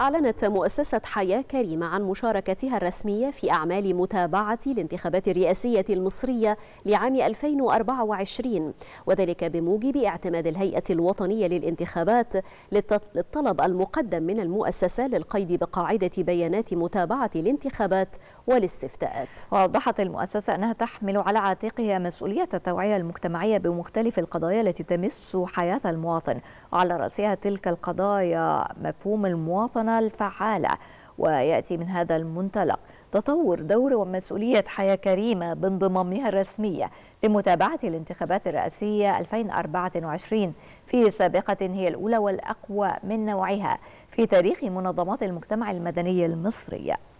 أعلنت مؤسسة حياة كريمة عن مشاركتها الرسمية في أعمال متابعة الانتخابات الرئاسية المصرية لعام 2024 وذلك بموجب اعتماد الهيئة الوطنية للانتخابات للطلب المقدم من المؤسسة للقيد بقاعدة بيانات متابعة الانتخابات والاستفتاءات ووضحت المؤسسة أنها تحمل على عاتقها مسؤولية التوعية المجتمعية بمختلف القضايا التي تمس حياة المواطن وعلى رأسها تلك القضايا مفهوم المواطنة الصيانه الفعالة ويأتي من هذا المنطلق تطور دور ومسؤولية حياة كريمة بانضمامها الرسمية لمتابعة الانتخابات الرئاسية 2024 في سابقة هي الأولى والأقوى من نوعها في تاريخ منظمات المجتمع المدني المصريه